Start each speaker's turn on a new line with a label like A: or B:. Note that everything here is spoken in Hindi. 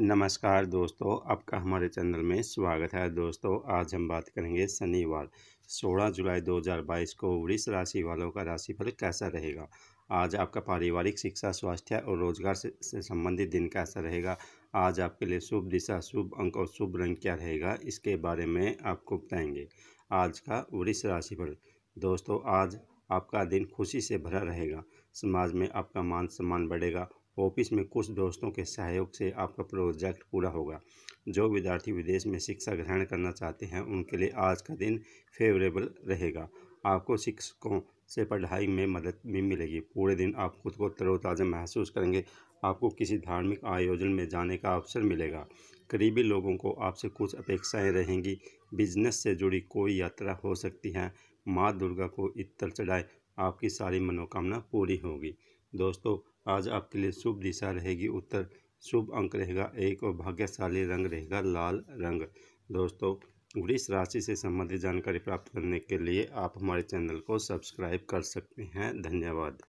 A: नमस्कार दोस्तों आपका हमारे चैनल में स्वागत है दोस्तों आज हम बात करेंगे शनिवार 16 जुलाई 2022 को वृष राशि वालों का राशिफल कैसा रहेगा आज आपका पारिवारिक शिक्षा स्वास्थ्य और रोजगार से, से संबंधित दिन कैसा रहेगा आज आपके लिए शुभ दिशा शुभ अंक और शुभ रंग क्या रहेगा इसके बारे में आपको बताएंगे आज का वृक्ष राशिफल दोस्तों आज आपका दिन खुशी से भरा रहेगा समाज में आपका मान सम्मान बढ़ेगा ऑफिस में कुछ दोस्तों के सहयोग से आपका प्रोजेक्ट पूरा होगा जो विद्यार्थी विदेश में शिक्षा ग्रहण करना चाहते हैं उनके लिए आज का दिन फेवरेबल रहेगा आपको शिक्षकों से पढ़ाई में मदद भी मिलेगी पूरे दिन आप खुद को तरोताज़ा महसूस करेंगे आपको किसी धार्मिक आयोजन में जाने का अवसर मिलेगा करीबी लोगों को आपसे कुछ अपेक्षाएं रहेंगी बिजनेस से जुड़ी कोई यात्रा हो सकती है माँ दुर्गा को इत्र चढ़ाए आपकी सारी मनोकामना पूरी होगी दोस्तों आज आपके लिए शुभ दिशा रहेगी उत्तर शुभ अंक रहेगा एक और भाग्यशाली रंग रहेगा लाल रंग दोस्तों वृक्ष राशि से संबंधित जानकारी प्राप्त करने के लिए आप हमारे चैनल को सब्सक्राइब कर सकते हैं धन्यवाद